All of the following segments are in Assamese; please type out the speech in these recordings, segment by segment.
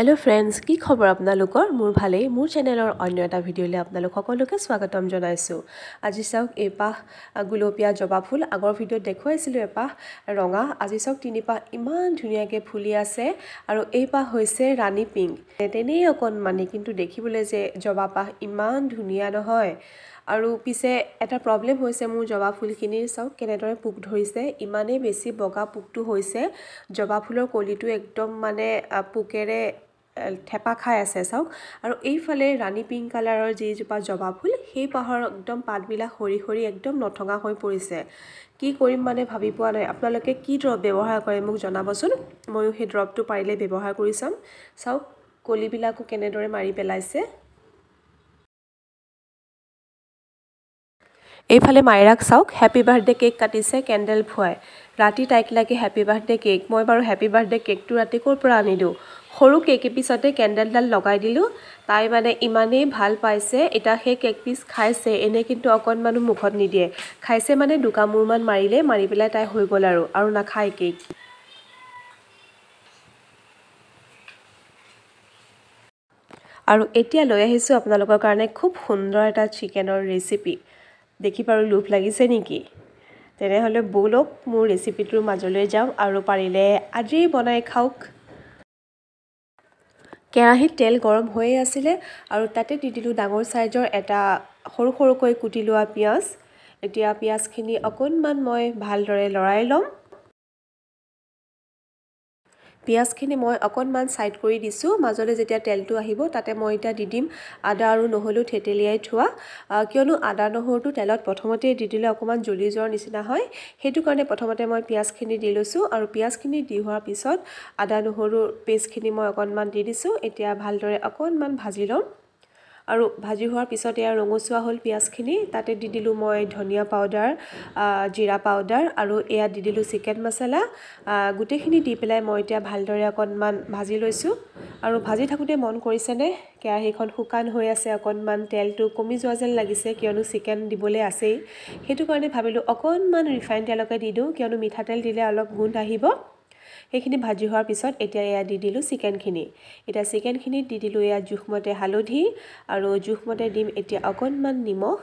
হেল্ল' ফ্ৰেণ্ডছ কি খবৰ আপোনালোকৰ মোৰ ভালেই মোৰ চেনেলৰ অন্য এটা ভিডিঅ'লৈ আপোনালোক সকলোকে স্বাগতম জনাইছোঁ আজি চাওক এপাহ গুলপীয়া জবা ফুল আগৰ ভিডিঅ'ত দেখুৱাইছিলোঁ এপাহ ৰঙা আজি চাওক তিনিপাহ ইমান ধুনীয়াকৈ ফুলি আছে আৰু এইপাহ হৈছে ৰাণী পিংক তেনেই মানে কিন্তু দেখিবলৈ যে জবা জবাপাহ ইমান ধুনীয়া নহয় আৰু পিছে এটা প্ৰব্লেম হৈছে মোৰ জবা ফুলখিনিৰ চাওক কেনেদৰে পোক ধৰিছে ইমানেই বেছি বগা পোকটো হৈছে জবা ফুলৰ কলিটো একদম মানে পোকেৰে থেপা খাই আছে চাওক আৰু এইফালে ৰাণী পিংক কালাৰৰ যিজোপা জবা ফুল সেই পাহৰ একদম পাতবিলাক সৰি সৰি একদম নথঙা হৈ পৰিছে কি কৰিম মানে ভাবি পোৱা নাই আপোনালোকে কি ড্ৰপ ব্যৱহাৰ কৰে মোক জনাবচোন ময়ো সেই ড্ৰপটো পাৰিলে ব্যৱহাৰ কৰি চাম চাওক কলিবিলাকো কেনেদৰে মাৰি পেলাইছে এইফালে মায়েৰাক চাওক হেপী বাৰ্থডে কেক কাটিছে কেণ্ডেল ফুৱাই ৰাতি তাইক লাগে হেপী বাৰ্থডে কেক মই বাৰু হেপী বাৰ্থডে কেকটো ৰাতি ক'ৰ পৰা আনি দিওঁ সৰু কেকে পিছতে কেণ্ডেলডাল লগাই দিলোঁ তাই মানে ইমানেই ভাল পাইছে এতিয়া সেই কেক পিচ খাইছে এনেই কিন্তু অকণমানো মুখত নিদিয়ে খাইছে মানে দুকামোৰমান মাৰিলে মাৰি পেলাই তাই হৈ গ'ল আৰু আৰু নাখায় কেক আৰু এতিয়া লৈ আহিছোঁ আপোনালোকৰ কাৰণে খুব সুন্দৰ এটা চিকেনৰ ৰেচিপি দেখি পাৰোঁ লোভ লাগিছে নেকি তেনেহ'লে ব'লক মোৰ ৰেচিপিটোৰ মাজলৈ যাওঁ আৰু পাৰিলে আজি বনাই খাওক কেৰাহীত তেল গৰম হৈয়ে আছিলে আৰু তাতে দি দিলোঁ ডাঙৰ চাইজৰ এটা সৰু সৰুকৈ কুটি লোৱা পিঁয়াজ এতিয়া পিঁয়াজখিনি অকণমান মই ভালদৰে লৰাই ল'ম পিঁয়াজখিনি মই অকণমান ছাইড কৰি দিছোঁ মাজলৈ যেতিয়া তেলটো আহিব তাতে মই এতিয়া দি দিম আদা আৰু নহৰু থেতেলিয়াই থোৱা কিয়নো আদা নহৰুটো তেলত প্ৰথমতেই দি দিলে অকণমান জ্বলি যোৱাৰ নিচিনা হয় সেইটো কাৰণে প্ৰথমতে মই পিঁয়াজখিনি দি লৈছোঁ আৰু পিঁয়াজখিনি দি হোৱাৰ পিছত আদা নহৰুৰ পেষ্টখিনি মই অকণমান দি দিছোঁ এতিয়া ভালদৰে অকণমান ভাজি ল'ম আৰু ভাজি হোৱাৰ পিছত এয়া ৰঙচুৱা হ'ল পিঁয়াজখিনি তাতে দি দিলোঁ মই ধনিয়া পাউডাৰ জিৰা পাউডাৰ আৰু এয়া দি দিলোঁ চিকেন মচলা গোটেইখিনি দি পেলাই মই এতিয়া ভালদৰে অকণমান ভাজি লৈছোঁ আৰু ভাজি থাকোঁতে মন কৰিছেনে কেৰাহীখন শুকান হৈ আছে অকণমান তেলটো কমি যোৱা যেন লাগিছে কিয়নো চিকেন দিবলৈ আছেই সেইটো কাৰণে ভাবিলোঁ অকণমান ৰিফাইন তেলকে দি দিওঁ কিয়নো মিঠাতেল দিলে অলপ গোন্ধ আহিব সেইখিনি ভাজি হোৱাৰ পিছত এতিয়া এয়া দি দিলোঁ চিকেনখিনি এতিয়া চিকেনখিনিত দি দিলোঁ এয়া জোখমতে হালধি আৰু জোখমতে দিম এতিয়া অকণমান নিমখ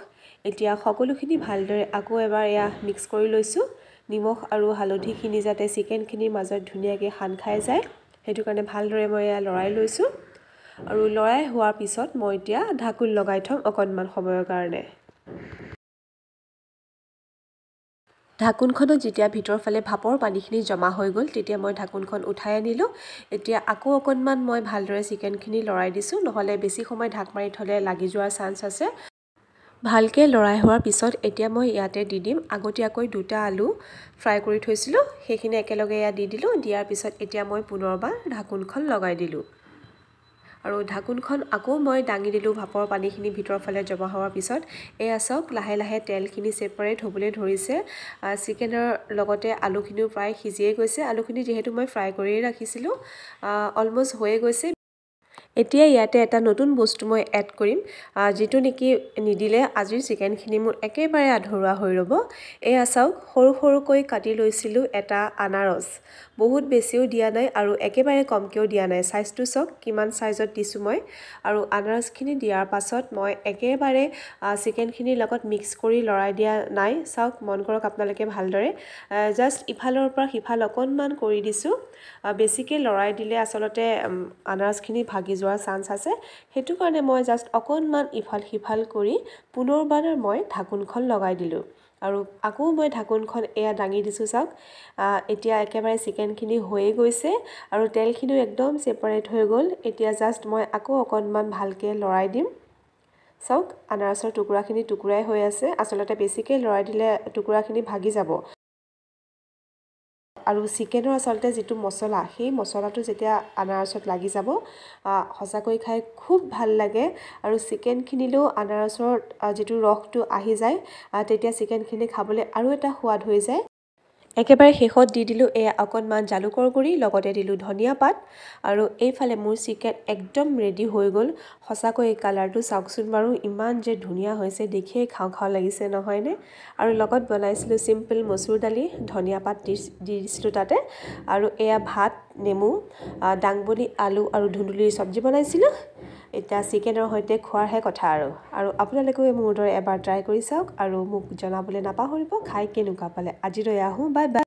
এতিয়া সকলোখিনি ভালদৰে আকৌ এবাৰ এয়া মিক্স কৰি লৈছোঁ নিমখ আৰু হালধিখিনি যাতে চিকেনখিনিৰ মাজত ধুনীয়াকৈ সান খাই যায় সেইটো কাৰণে ভালদৰে মই এয়া লৰাই লৈছোঁ আৰু লৰাই হোৱাৰ পিছত মই এতিয়া ঢাকোন লগাই থ'ম অকণমান সময়ৰ কাৰণে ঢাকোনখনত যেতিয়া ভিতৰৰ ফালে ভাপৰ পানীখিনি জমা হৈ গ'ল তেতিয়া মই ঢাকোনখন উঠাই আনিলোঁ এতিয়া আকৌ অকণমান মই ভালদৰে চিকেনখিনি লৰাই দিছোঁ নহ'লে বেছি সময় ঢাক মাৰি থ'লে লাগি যোৱাৰ চান্স আছে ভালকৈ লৰাই হোৱাৰ পিছত এতিয়া মই ইয়াতে দি দিম আগতীয়াকৈ দুটা আলু ফ্ৰাই কৰি থৈছিলোঁ সেইখিনি একেলগে ইয়াত দি দিলোঁ দিয়াৰ পিছত এতিয়া মই পুনৰবাৰ ঢাকোনখন লগাই দিলোঁ আৰু ঢাকোনখন আকৌ মই দাঙি দিলোঁ ভাপৰ পানীখিনি ভিতৰৰ ফালে জমা হোৱাৰ পিছত এই চাওক লাহে লাহে তেলখিনি চেপাৰেট হ'বলৈ ধৰিছে চিকেনৰ লগতে আলুখিনিও প্ৰায় সিজিয়ে গৈছে আলুখিনি যিহেতু মই ফ্ৰাই কৰিয়ে ৰাখিছিলোঁ অলমষ্ট হৈয়ে গৈছে এতিয়া ইয়াতে এটা নতুন বস্তু মই এড কৰিম যিটো নেকি নিদিলে আজিৰ চিকেনখিনি মোৰ একেবাৰে আধৰুৱা হৈ ৰ'ব এয়া চাওক সৰু সৰুকৈ কাটি লৈছিলোঁ এটা আনাৰস বহুত বেছিও দিয়া নাই আৰু একেবাৰে কমকৈও দিয়া নাই চাইজটো চাওক কিমান চাইজত দিছোঁ মই আৰু আনাৰসখিনি দিয়াৰ পাছত মই একেবাৰে চিকেনখিনিৰ লগত মিক্স কৰি লৰাই দিয়া নাই চাওক মন কৰক আপোনালোকে ভালদৰে জাষ্ট ইফালৰ পৰা সিফাল অকণমান কৰি দিছোঁ বেছিকৈ লৰাই দিলে আচলতে আনাৰসখিনি ভাগি যোৱাৰ চান্স আছে সেইটো কাৰণে মই জাষ্ট অকণমান ইফাল সিফাল কৰি পুনৰবাৰ মই ঢাকোনখন লগাই দিলোঁ আৰু আকৌ মই ঢাকোনখন এয়া দাঙি দিছোঁ চাওক এতিয়া একেবাৰে চিকেনখিনি হৈয়ে গৈছে আৰু তেলখিনিও একদম চেপাৰেট হৈ গ'ল এতিয়া জাষ্ট মই আকৌ অকণমান ভালকৈ লৰাই দিম চাওক আনাৰসৰ টুকুৰাখিনি টুকুৰাই হৈ আছে আচলতে বেছিকৈ লৰাই দিলে টুকুৰাখিনি ভাগি যাব আৰু চিকেনৰ আচলতে যিটো মছলা সেই মছলাটো যেতিয়া আনাৰসত লাগি যাব সঁচাকৈ খাই খুব ভাল লাগে আৰু চিকেনখিনিলেও আনাৰসৰ যিটো ৰসটো আহি যায় তেতিয়া চিকেনখিনি খাবলৈ আৰু এটা সোৱাদ হৈ যায় একেবাৰে শেষত দি দিলোঁ এয়া অকণমান জালুকৰ গুড়ি লগতে দিলোঁ ধনিয়া পাত আৰু এইফালে মোৰ চিকেন একদম ৰেডি হৈ গ'ল সঁচাকৈ এই কালাৰটো চাওকচোন বাৰু ইমান যে ধুনীয়া হৈছে দেখিয়েই খাওঁ খাওঁ লাগিছে নহয়নে আৰু লগত বনাইছিলোঁ চিম্পল মচুৰ দালি ধনিয়া পাত দি দিছিলোঁ তাতে আৰু এয়া ভাত নেমু দাংবডি আলু আৰু ধুন্দুলিৰ চব্জি বনাইছিলোঁ এতিয়া চিকেনৰ সৈতে খোৱাৰহে কথা আৰু আৰু আপোনালোকেও মোৰ দৰে এবাৰ ট্ৰাই কৰি চাওক আৰু মোক জনাবলৈ নাপাহৰিব খাই কেনেকুৱা পালে আজিলৈ আহোঁ বাই বাই